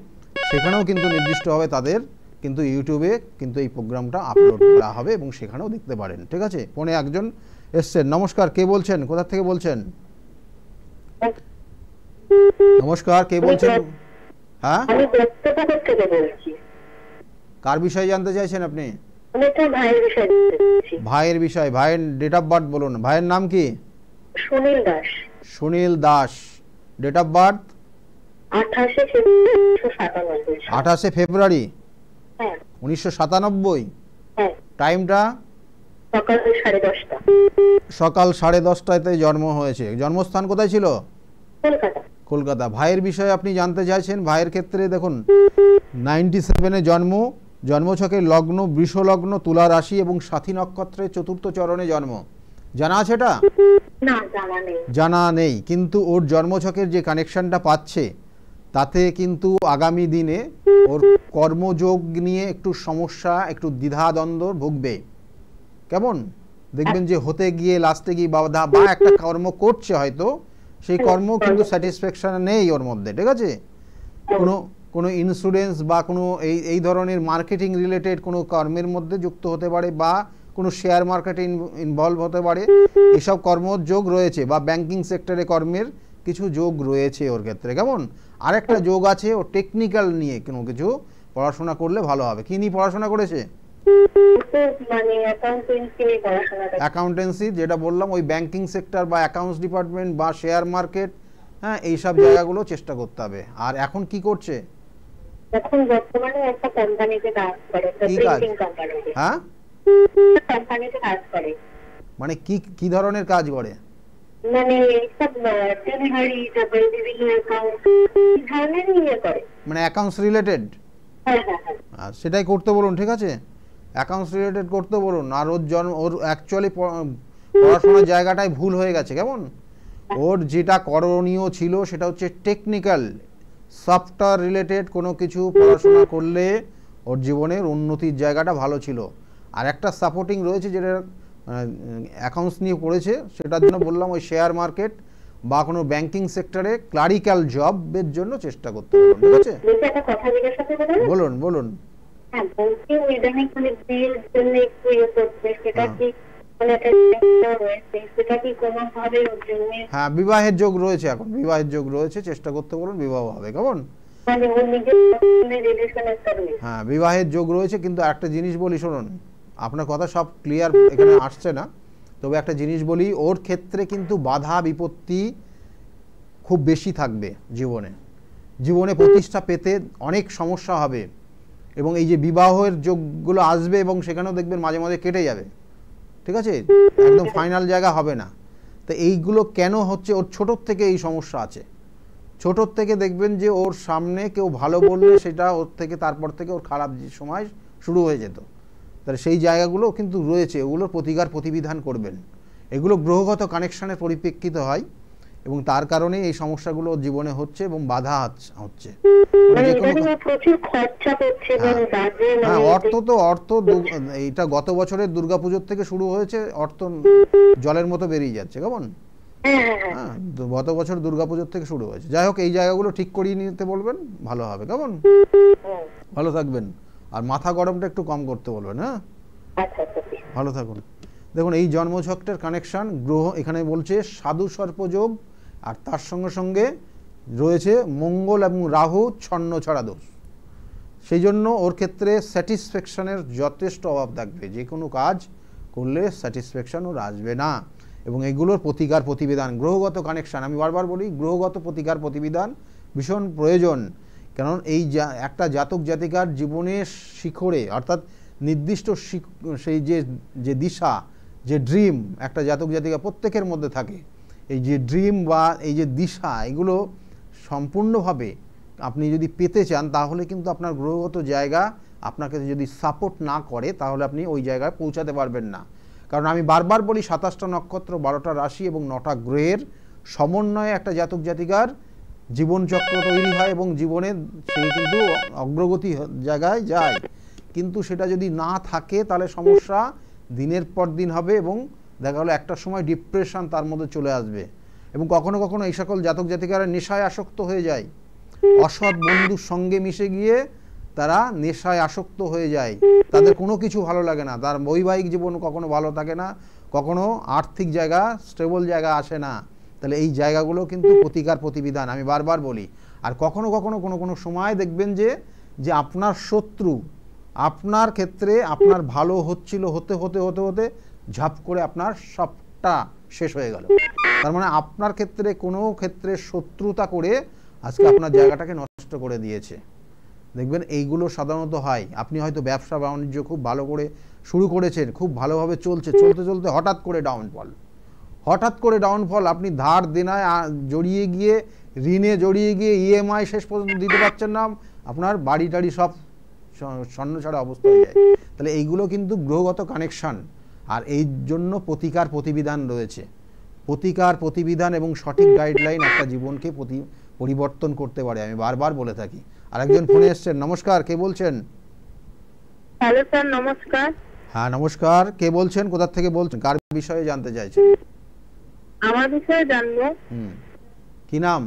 সেখানেও কিন্তু নির্দিষ্টভাবে তাদের কিন্তু ইউটিউবে কিন্তু এই প্রোগ্রামটা আপলোড করা হবে এবং সেখানেও দেখতে পারেন ঠিক আছে ফোনে একজন এসছেন নমস্কার কে বলছেন কোথা থেকে বলছেন নমস্কার কে বলছেন হ্যাঁ কার বিষয়ে জানতে চাইছেন আপনি ভাইয়ের বিষয় ভাইয়ের ডেট অফ বার্থ বলুন ভাইয়ের নাম কি Sunil Das Sunil Das date of birth আঠাশে ফেব্রুয়ারি উনিশশো সাতানব্বই টাইমটা হ্যাঁ। হ্যাঁ। সকাল সাড়ে দশটাতে জন্ম হয়েছে জন্মস্থান কোথায় ছিল কলকাতা ভাইয়ের বিষয়ে আপনি জানতে চাইছেন ভাইয়ের ক্ষেত্রে দেখুন নাইনটি সেভেনে জন্ম জন্মছকের লগ্ন বৃষলগ্ন তুলা রাশি এবং সাথী নক্ষত্রের চতুর্থ চরণে জন্ম জানা আছে এটা জানা নেই কিন্তু ওর জন্মছকের যে কানেকশনটা পাচ্ছে তাতে কিন্তু আগামী দিনে ওর কর্মযোগ নিয়ে একটু সমস্যা একটু দ্বিধাদ্বন্দ্ব ভুগবে কেমন দেখবেন যে হতে গিয়ে লাস্টে গিয়ে বাধা বা একটা কর্ম করছে হয়তো সেই কর্ম কিন্তু স্যাটিসফ্যাকশন নেই ওর মধ্যে ঠিক আছে কোনো কোনো ইন্স্যুরেন্স বা কোনো এই এই ধরনের মার্কেটিং রিলেটেড কোনো কর্মের মধ্যে যুক্ত হতে পারে বা কোনো শেয়ার মার্কেটে ইনভলভ হতে পারে এসব কর্মর যোগ রয়েছে বা ব্যাংকিং সেক্টরে কর্মের কিছু যোগ রয়েছে ওর ক্ষেত্রে কেমন আরেকটা যোগ আছে ও টেকনিক্যাল নিয়ে কোনো কিছু পড়াশোনা করলে ভালো হবে কি নিয়ে পড়াশোনা করেছে অ্যাকাউন্টেন্সি মানে যেটা বললাম ওই ব্যাংকিং সেক্টর বা অ্যাকাউন্টস ডিপার্টমেন্ট বা শেয়ার মার্কেট হ্যাঁ এইসব জায়গাগুলো চেষ্টা করতে হবে আর এখন কি করছে এখন বর্তমানে একটা কোম্পানিতে কাজ করে প্রিন্টিং কোম্পানিতে হ্যাঁ কোম্পানিতে কাজ করে মানে কি কি ধরনের কাজ করে মানে সব ডেলিভারি তারপরে বিভিন্ন অ্যাকাউন্ট ধরনের নিয়ে করে মানে অ্যাকাউন্টস হ্যাঁ, হ্যাঁ। রিলেটেড সেটাই করতে বলুন ঠিক আছে অ্যাকাউন্টস রিলেটেড করতে বলুন আর ওর জন্ম ওর অ্যাকচুয়ালি পড়াশোনার জায়গাটাই ভুল হয়ে গেছে কেমন হ্যাঁ। ওর যেটা করণীয় ছিল সেটা হচ্ছে টেকনিক্যাল সফটওয়্যার রিলেটেড কোনো কিছু পড়াশোনা করলে ওর জীবনের উন্নতির জায়গাটা ভালো ছিল আর একটা সাপোর্টিং রয়েছে যেটা অ্যাকাউন্টস নিয়ে পড়েছে সেটার জন্য বললাম ওই শেয়ার মার্কেট বা কোনো ব্যাংকিং সেক্টরে ক্লারিক্যাল জবের জন্য চেষ্টা করতে হবে ঠিক আছে বলুন বলুন হ্যাঁ বলছি বিল মানে জন্য একটু ইয়ে করতে সেটা হ্যাঁ। কি হ্যাঁ বিবাহের যোগ রয়েছে এখন বিবাহের যোগ রয়েছে চেষ্টা করতে বলুন বিবাহ হবে কেমন হ্যাঁ বিবাহের যোগ রয়েছে কিন্তু একটা জিনিস বলি শুনুন আপনার কথা সব ক্লিয়ার এখানে আসছে না তবে একটা জিনিস বলি ওর ক্ষেত্রে কিন্তু বাধা বিপত্তি খুব বেশি থাকবে জীবনে জীবনে প্রতিষ্ঠা পেতে অনেক সমস্যা হবে এবং এই যে বিবাহের যোগগুলো আসবে এবং সেখানেও দেখবেন মাঝে মাঝে কেটে যাবে ঠিক আছে একদম ফাইনাল জায়গা হবে না তো এইগুলো কেন হচ্ছে ওর ছোটোর থেকে এই সমস্যা আছে ছোটোর থেকে দেখবেন যে ওর সামনে কেউ ভালো বললে সেটা ওর থেকে তারপর থেকে ওর খারাপ সময় শুরু হয়ে যেত তাহলে সেই জায়গাগুলো কিন্তু রয়েছে ওগুলোর প্রতিকার প্রতিবিধান করবেন এগুলো গ্রহগত কানেকশানের পরিপ্রেক্ষিত হয় এবং তার কারণে এই সমস্যাগুলো জীবনে হচ্ছে এবং বাধা হচ্ছে মানে মানে হ্যাঁ। মানে হ্যাঁ, অর্থ তো অর্থ এটা গত বছরের দুর্গাপুজোর থেকে শুরু হয়েছে অর্থ জলের মতো বেরিয়ে যাচ্ছে কেমন হ্যাঁ, গত বছর দুর্গাপুজোর থেকে শুরু হয়েছে যাই হোক এই জায়গাগুলো ঠিক করিয়ে নিতে বলবেন ভালো হবে কেমন ভালো থাকবেন আর মাথা গরমটা একটু কম করতে বলবেন হ্যাঁ আচ্ছা, আচ্ছা, ভালো থাকুন দেখুন এই জন্মঝকটার কানেকশন গ্রহ এখানে বলছে সাধু সর্পযোগ আর তার সঙ্গে সঙ্গে রয়েছে মঙ্গল এবং রাহু ছন্ন ছড়া দোষ সেই জন্য ওর ক্ষেত্রে স্যাটিসফ্যাকশানের যথেষ্ট অভাব থাকবে যে কোনো কাজ করলে স্যাটিসফ্যাকশান ওর আসবে না এবং এগুলোর প্রতিকার প্রতিবিধান গ্রহগত কানেকশান আমি বারবার বলি গ্রহগত প্রতিকার প্রতিবিধান ভীষণ প্রয়োজন কারণ এই একটা জাতক জাতিকার জীবনের শিখরে অর্থাৎ নির্দিষ্ট সেই যে যে দিশা যে ড্রিম একটা জাতক জাতিকা প্রত্যেকের মধ্যে থাকে এই যে ড্রিম বা এই যে দিশা এগুলো সম্পূর্ণভাবে আপনি যদি পেতে চান তাহলে কিন্তু আপনার গ্রহগত জায়গা আপনাকে যদি সাপোর্ট না করে তাহলে আপনি ওই জায়গায় পৌঁছাতে পারবেন না কারণ আমি বারবার বলি সাতাশটা নক্ষত্র বারোটা রাশি এবং নটা গ্রহের সমন্বয়ে একটা জাতক জাতিকার জীবনচক্র তৈরি হয় এবং জীবনে সে কিন্তু অগ্রগতি জায়গায় যায় কিন্তু সেটা যদি না থাকে তাহলে সমস্যা দিনের পর দিন হবে এবং দেখা গেলো একটা সময় ডিপ্রেশন তার মধ্যে চলে আসবে এবং কখনো কখনো এই সকল জাতক জাতিকারা নেশায় আসক্ত হয়ে যায় অসৎ বন্ধুর সঙ্গে মিশে গিয়ে তারা নেশায় আসক্ত হয়ে যায় তাদের কোনো কিছু ভালো লাগে না তার বৈবাহিক জীবন কখনো ভালো থাকে না কখনো আর্থিক জায়গা স্টেবল জায়গা আসে না তাহলে এই জায়গাগুলো কিন্তু প্রতিকার প্রতিবিধান আমি বারবার বলি আর কখনো কখনো কোনো কোনো সময় দেখবেন যে যে আপনার শত্রু আপনার ক্ষেত্রে আপনার ভালো হচ্ছিল হতে হতে হতে হতে ঝাপ করে আপনার সবটা শেষ হয়ে গেল তার মানে আপনার ক্ষেত্রে কোনো ক্ষেত্রে শত্রুতা করে আজকে আপনার জায়গাটাকে নষ্ট করে দিয়েছে দেখবেন এইগুলো সাধারণত হয় আপনি হয়তো ব্যবসা বাণিজ্য খুব ভালো করে শুরু করেছেন খুব ভালোভাবে চলছে চলতে চলতে হঠাৎ করে ডাউনফল হঠাৎ করে ডাউনফল আপনি ধার দেনায় জড়িয়ে গিয়ে ঋণে জড়িয়ে গিয়ে ইএমআই e শেষ পর্যন্ত দিতে পারছেন না আপনার বাড়ি টাড়ি সব স্বর্ণ ছাড়া অবস্থা হয়ে যায় তাহলে এইগুলো কিন্তু গ্রহগত কানেকশান আর এই জন্য প্রতিকার প্রতিবিধান রয়েছে প্রতিকার প্রতিবিধান এবং সঠিক গাইডলাইন একটা জীবনকে প্রতি পরিবর্তন করতে পারে আমি বারবার বলে থাকি আর একজন ফোনে এসছেন নমস্কার কে বলছেন হ্যালো স্যার নমস্কার হ্যাঁ নমস্কার কে বলছেন কোথা থেকে বলছেন কার বিষয়ে জানতে চাইছেন আমার বিষয়ে জানবো কি নাম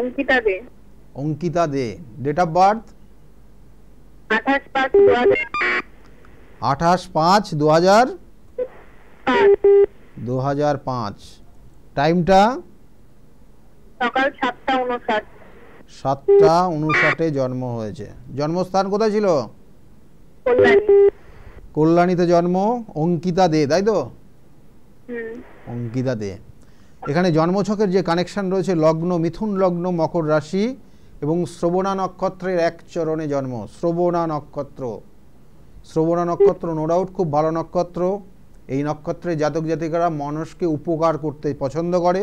Ankita De Ankita De date of birth আঠাশ পাঁচ দু হাজার দু হাজার পাঁচ টাইমটা সকাল সাতটা উনষাট সাতটা উনষাটে জন্ম হয়েছে জন্মস্থান কোথায় ছিল কল্যাণীতে জন্ম অঙ্কিতা দে তাই তো অঙ্কিতা দে এখানে জন্মছকের যে কানেকশন রয়েছে লগ্ন মিথুন লগ্ন মকর রাশি এবং শ্রবণা নক্ষত্রের এক চরণে জন্ম শ্রবণা নক্ষত্র শ্রবণা নক্ষত্র নো ডাউট খুব ভালো নক্ষত্র এই নক্ষত্রে জাতক জাতিকারা মানুষকে উপকার করতে পছন্দ করে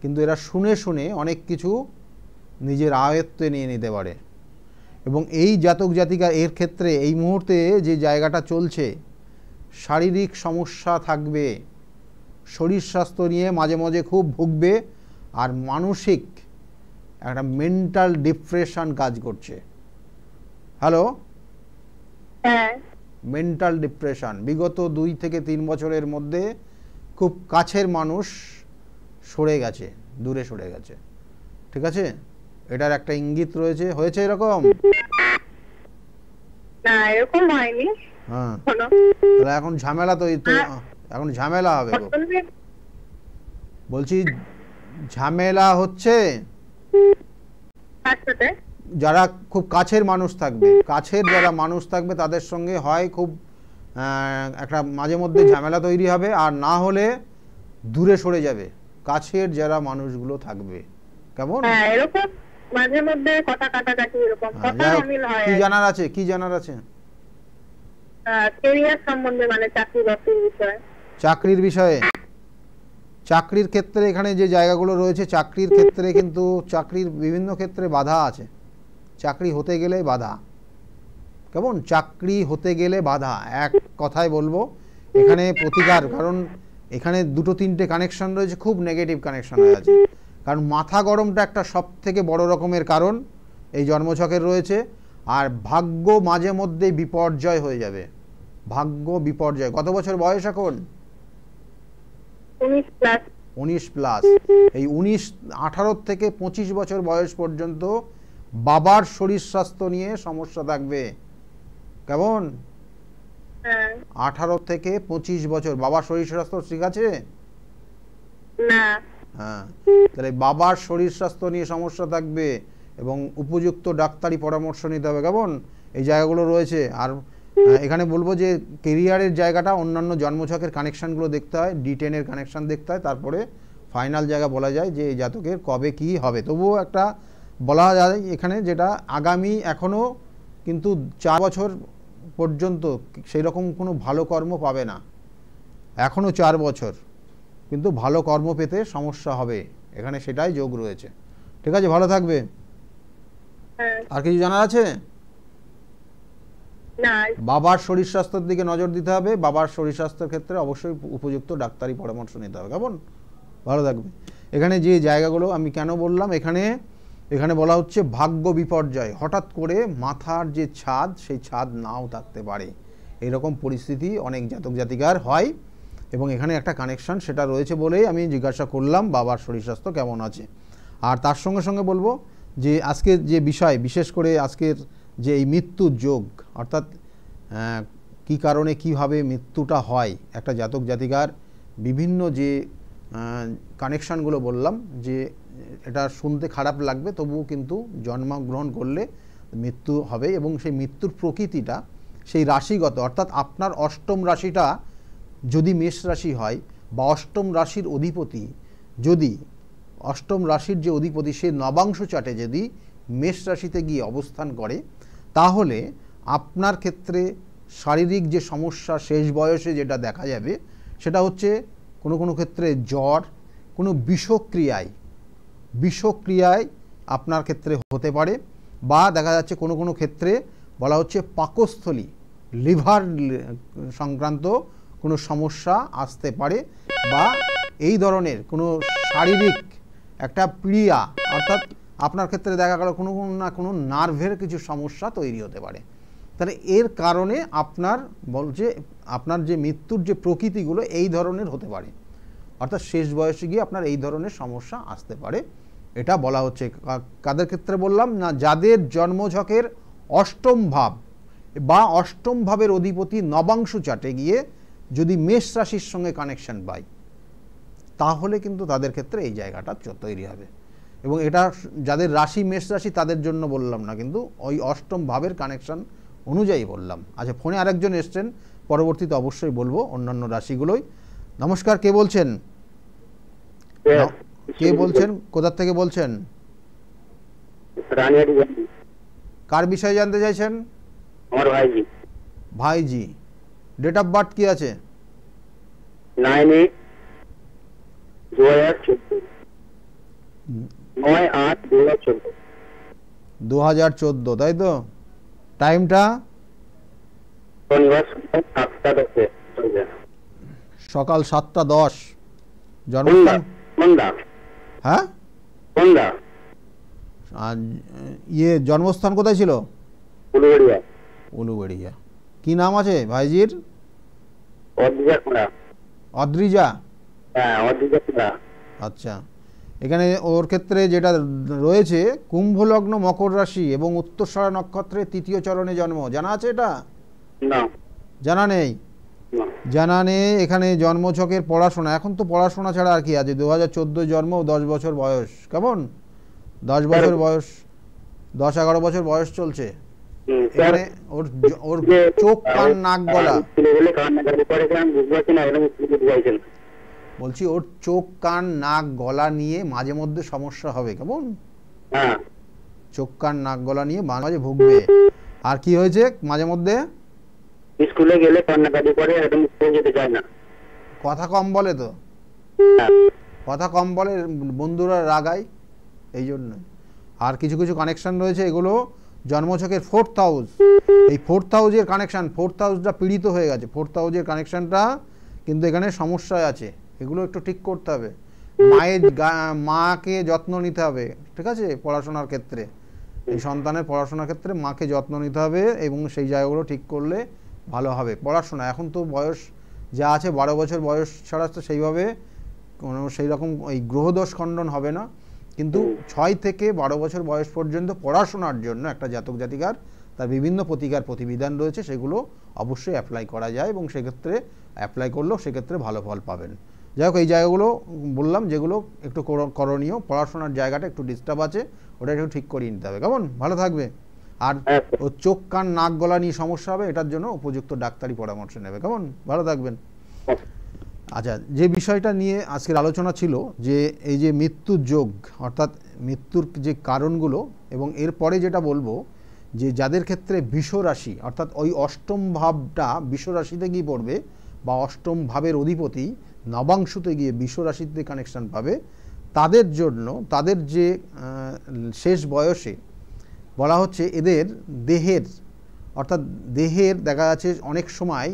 কিন্তু এরা শুনে শুনে অনেক কিছু নিজের আয়ত্তে নিয়ে নিতে পারে এবং এই জাতক জাতিকা এর ক্ষেত্রে এই মুহূর্তে যে জায়গাটা চলছে শারীরিক সমস্যা থাকবে শরীর স্বাস্থ্য নিয়ে মাঝে মাঝে খুব ভুগবে আর মানসিক একটা মেন্টাল ডিপ্রেশন কাজ করছে হ্যালো মেন্টাল হ্যাঁ। ডিপ্রেশন বিগত দুই থেকে তিন বছরের মধ্যে খুব কাছের মানুষ সরে গেছে দূরে সরে গেছে ঠিক আছে এটার একটা ইঙ্গিত রয়েছে হয়েছে এরকম হ্যাঁ। এখন ঝামেলা তো এখন ঝামেলা হবে বলছি ঝামেলা হচ্ছে যারা খুব কাছের মানুষ থাকবে কাছের যারা মানুষ থাকবে তাদের সঙ্গে হয় খুব একটা মাঝে মধ্যে ঝামেলা তৈরি হবে আর না হলে দূরে সরে যাবে কাছের যারা মানুষগুলো থাকবে কেমন হ্যাঁ, হ্যাঁ, কি জানার আছে কি জানার আছে মানে চাকরির বিষয়ে চাকরির ক্ষেত্রে এখানে যে জায়গাগুলো রয়েছে চাকরির ক্ষেত্রে কিন্তু চাকরির বিভিন্ন ক্ষেত্রে বাধা আছে চাকরি হতে গেলে বাধা কেমন চাকরি হতে গেলে বাধা এক কথায় বলবো এখানে প্রতিকার কারণ এখানে দুটো তিনটে কানেকশন রয়েছে খুব নেগেটিভ কানেকশন হয়ে আছে কারণ মাথা গরমটা একটা সব থেকে বড় রকমের কারণ এই জন্মছকের রয়েছে আর ভাগ্য মাঝে মধ্যে বিপর্যয় হয়ে যাবে ভাগ্য বিপর্যয় কত বছর বয়স এখন উনিশ প্লাস এই উনিশ আঠারো থেকে পঁচিশ বছর বয়স পর্যন্ত বাবার শরীর স্বাস্থ্য নিয়ে সমস্যা থাকবে কেমন হ্যাঁ। আঠারো থেকে পঁচিশ বছর বাবার শরীর স্বাস্থ্য ঠিক আছে হ্যাঁ তাহলে বাবার শরীর স্বাস্থ্য নিয়ে সমস্যা থাকবে এবং উপযুক্ত ডাক্তারি পরামর্শ নিতে হবে কেমন এই জায়গাগুলো রয়েছে আর এখানে বলবো যে কেরিয়ারের জায়গাটা অন্যান্য জন্মছকের কানেকশানগুলো দেখতে হয় ডি টেনের কানেকশান দেখতে হয় তারপরে ফাইনাল জায়গা বলা যায় যে এই জাতকের কবে কি হবে তবুও একটা বলা যায় এখানে যেটা আগামী এখনও কিন্তু চার বছর পর্যন্ত সেই রকম কোনো ভালো কর্ম পাবে না এখনও চার বছর কিন্তু ভালো কর্ম পেতে সমস্যা হবে এখানে সেটাই যোগ রয়েছে ঠিক আছে ভালো থাকবে হ্যাঁ। আর কিছু জানার আছে বাবার শরীর স্বাস্থ্যের দিকে নজর দিতে হবে বাবার শরীর স্বাস্থ্যের ক্ষেত্রে অবশ্যই উপযুক্ত ডাক্তারি পরামর্শ নিতে হবে কেমন ভালো থাকবে এখানে যে জায়গাগুলো আমি কেন বললাম এখানে এখানে বলা হচ্ছে ভাগ্য বিপর্যয় হঠাৎ করে মাথার যে ছাদ সেই ছাদ নাও থাকতে পারে এরকম পরিস্থিতি অনেক জাতক জাতিকার হয় এবং এখানে একটা কানেকশন সেটা রয়েছে বলেই আমি জিজ্ঞাসা করলাম বাবার শরীর স্বাস্থ্য কেমন আছে আর তার সঙ্গে সঙ্গে বলবো যে আজকের যে বিষয় বিশেষ করে আজকের যে এই মৃত্যু যোগ অর্থাৎ কি কারণে কিভাবে মৃত্যুটা হয় একটা জাতক জাতিকার বিভিন্ন যে কানেকশানগুলো বললাম যে এটা শুনতে খারাপ লাগবে তবুও কিন্তু জন্মগ্রহণ করলে মৃত্যু হবে এবং সেই মৃত্যুর প্রকৃতিটা সেই রাশিগত অর্থাৎ আপনার অষ্টম রাশিটা যদি মেষ রাশি হয় বা অষ্টম রাশির অধিপতি যদি অষ্টম রাশির যে অধিপতি সে নবাংশ চাটে যদি মেষ রাশিতে গিয়ে অবস্থান করে তাহলে আপনার ক্ষেত্রে শারীরিক যে সমস্যা শেষ বয়সে যেটা দেখা যাবে সেটা হচ্ছে কোনো কোনো ক্ষেত্রে জ্বর কোনো বিষক্রিয়ায় বিষক্রিয়ায় আপনার ক্ষেত্রে হতে পারে বা দেখা যাচ্ছে কোনো কোনো ক্ষেত্রে বলা হচ্ছে পাকস্থলী লিভার সংক্রান্ত কোনো সমস্যা আসতে পারে বা এই ধরনের কোনো শারীরিক একটা প্রিয়া অর্থাৎ আপনার ক্ষেত্রে দেখা গেল কোনো কোনো না কোনো নার্ভের কিছু সমস্যা তৈরি হতে পারে তাহলে এর কারণে আপনার বল যে আপনার যে মৃত্যুর যে প্রকৃতিগুলো এই ধরনের হতে পারে অর্থাৎ শেষ বয়সে গিয়ে আপনার এই ধরনের সমস্যা আসতে পারে এটা বলা হচ্ছে কাদের ক্ষেত্রে বললাম না যাদের জন্মঝকের অষ্টম ভাব বা অষ্টম ভাবের অধিপতি নবাংশ চাটে গিয়ে যদি মেষ রাশির সঙ্গে কানেকশন পায় তাহলে কিন্তু তাদের ক্ষেত্রে এই জায়গাটা তৈরি হবে এবং এটা যাদের রাশি মেষ রাশি তাদের জন্য বললাম না কিন্তু ওই অষ্টম ভাবের কানেকশন অনুযায়ী বললাম আচ্ছা ফোনে আরেকজন এসছেন পরবর্তীতে অবশ্যই বলবো অন্যান্য রাশিগুলোই নমস্কার কে বলছেন কে বলছেন কোথা থেকে বলছেন ইয়ে। কার বিষয়ে জানতে চাইছেন আমার ভাইজি ভাইজি ডেট অফ বার্থ কি আছে চোদ্দ তাই তো টাইমটা সকাল সাতটা দশ জন্মস্থান হ্যাঁ আর ইয়ে জন্মস্থান কোথায় ছিল উলুবেড়িয়া উলুবেড়িয়া কি নাম আছে ভাইজির অদ্রিজা কুড়া অদ্রিজা হ্যাঁ অদ্রিজা কুড়া আচ্ছা এখানে ওর ক্ষেত্রে যেটা রয়েছে কুম্ভ লগ্ন মকর রাশি এবং উত্তরসরা নক্ষত্রে তৃতীয় চরণে জন্ম জানা আছে এটা না জানা নেই জানানে এখানে জন্মছকের পড়াশোনা এখন তো পড়াশোনা ছাড়া আর কি আছে দু হাজার জন্ম দশ বছর বয়স কেমন দশ বছর বয়স দশ এগারো বছর বয়স চলছে ওর চোখ কান নাক গলা বলছি ওর চোখ কান নাক গলা নিয়ে মাঝে মধ্যে সমস্যা হবে কেমন হ্যাঁ। চোখ কান নাক গলা নিয়ে মাঝে ভুগবে আর কি হয়েছে মাঝে মধ্যে স্কুলে গেলে কান্নাকাটি করে একদম স্কুলে যেতে চায় না কথা কম বলে তো হ্যাঁ। কথা কম বলে বন্ধুরা রাগায় এই জন্য আর কিছু কিছু কানেকশন রয়েছে এগুলো জন্মছকের ফোর্থ হাউস এই ফোর্থ হাউজের কানেকশান ফোর্থ হাউসটা পীড়িত হয়ে গেছে ফোর্থ হাউজের কানেকশানটা কিন্তু এখানে সমস্যায় আছে এগুলো একটু ঠিক করতে হবে মায়ের মাকে যত্ন নিতে হবে ঠিক আছে পড়াশোনার ক্ষেত্রে এই সন্তানের পড়াশোনার ক্ষেত্রে মাকে যত্ন নিতে হবে এবং সেই জায়গাগুলো ঠিক করলে ভালো হবে পড়াশোনা এখন তো বয়স যা আছে বারো বছর বয়স ছাড়া তো সেইভাবে কোনো সেই রকম ওই গ্রহদোষ খণ্ডন হবে না কিন্তু ছয় থেকে বারো বছর বয়স পর্যন্ত পড়াশোনার জন্য একটা জাতক জাতিকার তার বিভিন্ন প্রতিকার প্রতিবিধান রয়েছে সেগুলো অবশ্যই অ্যাপ্লাই করা যায় এবং সেক্ষেত্রে অ্যাপ্লাই করলেও সেক্ষেত্রে ভালো ফল পাবেন যাই হোক এই জায়গাগুলো বললাম যেগুলো একটু করণীয় পড়াশোনার জায়গাটা একটু ডিস্টার্ব আছে ওটা একটু ঠিক করিয়ে নিতে হবে কেমন ভালো থাকবে আর হ্যাঁ। ও চোখ কান নাক গলা নিয়ে সমস্যা হবে এটার জন্য উপযুক্ত ডাক্তারি পরামর্শ নেবে কেমন ভালো থাকবেন আচ্ছা যে বিষয়টা নিয়ে আজকের আলোচনা ছিল যে এই যে মৃত্যুর যোগ অর্থাৎ মৃত্যুর যে কারণগুলো এবং এরপরে যেটা বলবো যে যাদের ক্ষেত্রে রাশি অর্থাৎ ওই অষ্টম ভাবটা রাশিতে গিয়ে পড়বে বা অষ্টম ভাবের অধিপতি নবাংশতে গিয়ে রাশিতে কানেকশান পাবে তাদের জন্য তাদের যে শেষ বয়সে বলা হচ্ছে এদের দেহের অর্থাৎ দেহের দেখা যাচ্ছে অনেক সময়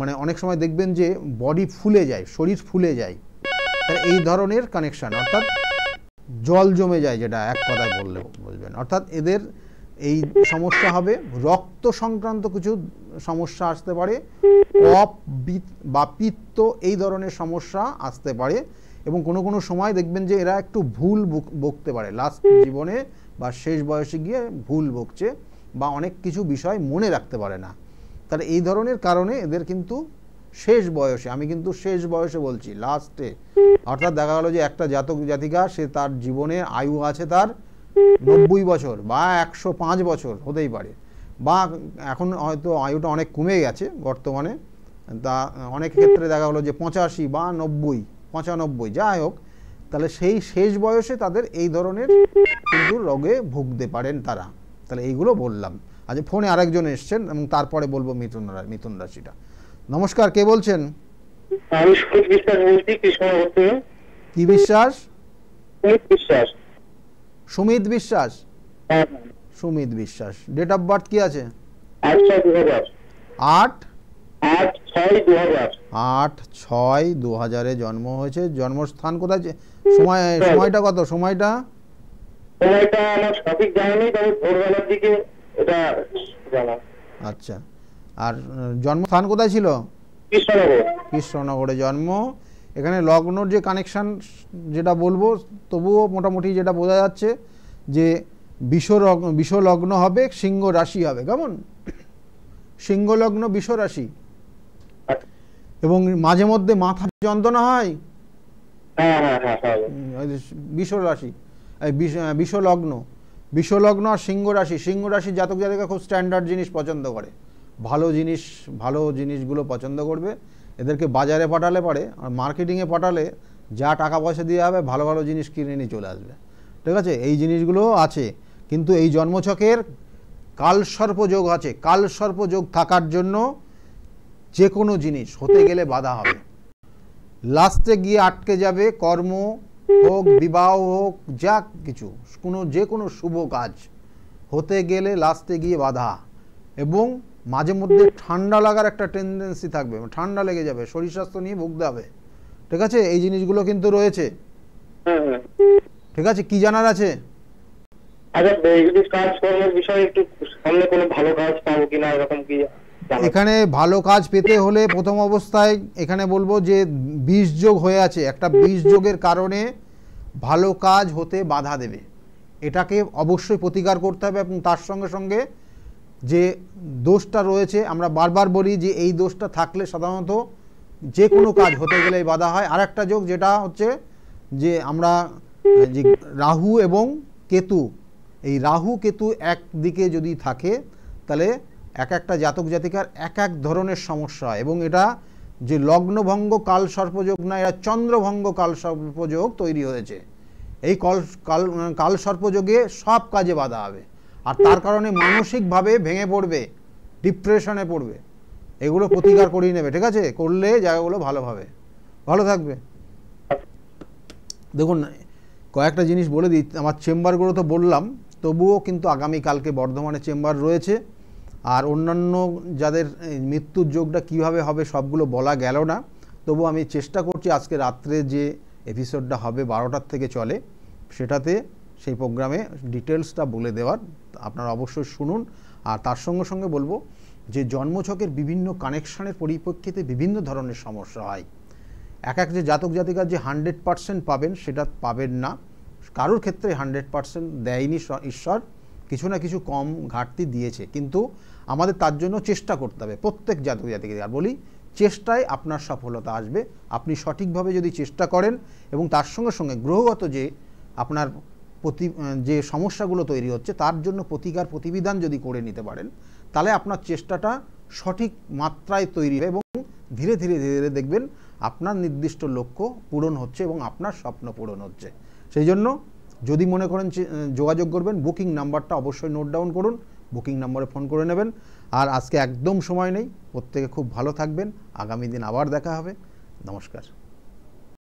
মানে অনেক সময় দেখবেন যে বডি ফুলে যায় শরীর ফুলে যায় তাহলে এই ধরনের কানেকশান অর্থাৎ জল জমে যায় যেটা এক কথায় বললে বলবেন অর্থাৎ এদের এই সমস্যা হবে রক্ত সংক্রান্ত কিছু সমস্যা আসতে পারে কপ বা পিত্ত এই ধরনের সমস্যা আসতে পারে এবং কোনো কোনো সময় দেখবেন যে এরা একটু ভুল বকতে পারে লাস্ট জীবনে বা শেষ বয়সে গিয়ে ভুল ভুগছে বা অনেক কিছু বিষয় মনে রাখতে পারে না তাহলে এই ধরনের কারণে এদের কিন্তু শেষ বয়সে আমি কিন্তু শেষ বয়সে বলছি লাস্টে অর্থাৎ দেখা গেলো যে একটা জাতক জাতিকা সে তার জীবনে আয়ু আছে তার নব্বই বছর বা একশো পাঁচ বছর হতেই পারে বা এখন হয়তো আয়ুটা অনেক কমে গেছে বর্তমানে তা অনেক ক্ষেত্রে দেখা হলো যে পঁচাশি বা নব্বই পঁচানব্বই যাই হোক তাহলে সেই শেষ বয়সে তাদের এই ধরনের কিন্তু রোগে ভুগতে পারেন তারা তাহলে এইগুলো বললাম আজ ফোনে আরেকজন এসছেন এবং তারপরে বলবো মিথুন মিথুন রাশিটা নমস্কার কে বলছেন আমি সুমিত বিশ্বাস বলছি কি বিশ্বাস বিশ্বাস সুমিত বিশ্বাস সুমিত বিশ্বাস ডেট অফ বার্থ কি আছে আট আট ছয় দু হাজারে জন্ম হয়েছে জন্মস্থান কোথায় সময় হ্যাঁ। সময়টা কত সময়টা সময়টা আমার সঠিক জানা নেই তবে ভোরবেলার দিকে এটা জানা আচ্ছা আর জন্মস্থান কোথায় ছিল কৃষ্ণনগরে জন্ম এখানে লগ্নর যে কানেকশন যেটা বলবো তবুও মোটামুটি যেটা বোঝা যাচ্ছে যে বিষ বিষ লগ্ন হবে সিংহ রাশি হবে কেমন সিংহ লগ্ন বিষ রাশি আচ্ছা। এবং মাঝে মধ্যে মাথা যন্ত্রণা হয় হ্যাঁ, হ্যাঁ, হ্যাঁ, রাশি বিষলগ্ন বিষলগ্ন আর সিংহ রাশি সিংহ রাশি জাতক জাতিকা খুব স্ট্যান্ডার্ড জিনিস পছন্দ করে ভালো জিনিস ভালো জিনিসগুলো পছন্দ করবে এদেরকে বাজারে পাঠালে পরে আর মার্কেটিংয়ে পাঠালে যা টাকা পয়সা দিয়ে হবে ভালো ভালো জিনিস কিনে নিয়ে চলে আসবে ঠিক আছে এই জিনিসগুলো আছে কিন্তু এই জন্মছকের কালসর্পযোগ আছে কালসর্পযোগ থাকার জন্য যে কোনো জিনিস হতে গেলে বাধা হবে লাস্টে গিয়ে আটকে যাবে কর্ম হোক বিবাহ হোক যা কিছু কোনো যে কোনো শুভ কাজ হতে গেলে লাস্টে গিয়ে বাধা এবং মাঝে মধ্যে ঠান্ডা লাগার একটা টেন্ডেন্সি থাকবে ঠান্ডা লেগে যাবে শরীর স্বাস্থ্য নিয়ে ভুগতে হবে ঠিক আছে এই জিনিসগুলো কিন্তু রয়েছে ঠিক আছে কি জানার আছে আচ্ছা করার বিষয়ে একটু সামনে কোনো ভালো কাজ পাবো কিনা এরকম কি এখানে ভালো কাজ পেতে হলে প্রথম অবস্থায় এখানে বলবো যে বিষ যোগ হয়ে আছে একটা বিষ যোগের কারণে ভালো কাজ হতে বাধা দেবে এটাকে অবশ্যই প্রতিকার করতে হবে এবং তার সঙ্গে সঙ্গে যে দোষটা রয়েছে আমরা বারবার বলি যে এই দোষটা থাকলে সাধারণত যে কোনো কাজ হতে গেলে বাধা হয় আর একটা যোগ যেটা হচ্ছে যে আমরা যে রাহু এবং কেতু এই রাহু কেতু একদিকে যদি থাকে তাহলে এক একটা জাতক জাতিকার এক এক ধরনের সমস্যা এবং এটা যে লগ্নভঙ্গ কাল সর্পযোগ না এরা চন্দ্রভঙ্গ কাল সর্পযোগ তৈরি হয়েছে এই কল কাল কাল সর্পযোগে সব কাজে বাধা হবে আর তার কারণে মানসিকভাবে ভেঙে পড়বে ডিপ্রেশনে পড়বে এগুলো প্রতিকার করিয়ে নেবে ঠিক আছে করলে জায়গাগুলো ভালোভাবে ভালো থাকবে দেখুন কয়েকটা জিনিস বলে দিই আমার চেম্বারগুলো তো বললাম তবুও কিন্তু আগামীকালকে বর্ধমানে চেম্বার রয়েছে আর অন্যান্য যাদের মৃত্যুর যোগটা কিভাবে হবে সবগুলো বলা গেল না তবু আমি চেষ্টা করছি আজকে রাত্রে যে এপিসোডটা হবে বারোটার থেকে চলে সেটাতে সেই প্রোগ্রামে ডিটেলসটা বলে দেওয়ার আপনারা অবশ্যই শুনুন আর তার সঙ্গে সঙ্গে বলবো যে জন্মছকের বিভিন্ন কানেকশানের পরিপ্রেক্ষিতে বিভিন্ন ধরনের সমস্যা হয় এক এক যে জাতক জাতিকার যে হান্ড্রেড পারসেন্ট পাবেন সেটা পাবেন না কারোর ক্ষেত্রে হান্ড্রেড পারসেন্ট দেয়নি ঈশ্বর কিছু না কিছু কম ঘাটতি দিয়েছে কিন্তু আমাদের তার জন্য চেষ্টা করতে হবে প্রত্যেক জাতক জাতিকে আর বলি চেষ্টায় আপনার সফলতা আসবে আপনি সঠিকভাবে যদি চেষ্টা করেন এবং তার সঙ্গে সঙ্গে গ্রহগত যে আপনার প্রতি যে সমস্যাগুলো তৈরি হচ্ছে তার জন্য প্রতিকার প্রতিবিধান যদি করে নিতে পারেন তাহলে আপনার চেষ্টাটা সঠিক মাত্রায় তৈরি হয় এবং ধীরে ধীরে ধীরে ধীরে দেখবেন আপনার নির্দিষ্ট লক্ষ্য পূরণ হচ্ছে এবং আপনার স্বপ্ন পূরণ হচ্ছে সেই জন্য যদি মনে করেন যোগাযোগ করবেন বুকিং নাম্বারটা অবশ্যই নোট ডাউন করুন বুকিং নম্বরে ফোন করে নেবেন আর আজকে একদম সময় নেই প্রত্যেকে খুব ভালো থাকবেন আগামী দিন আবার দেখা হবে নমস্কার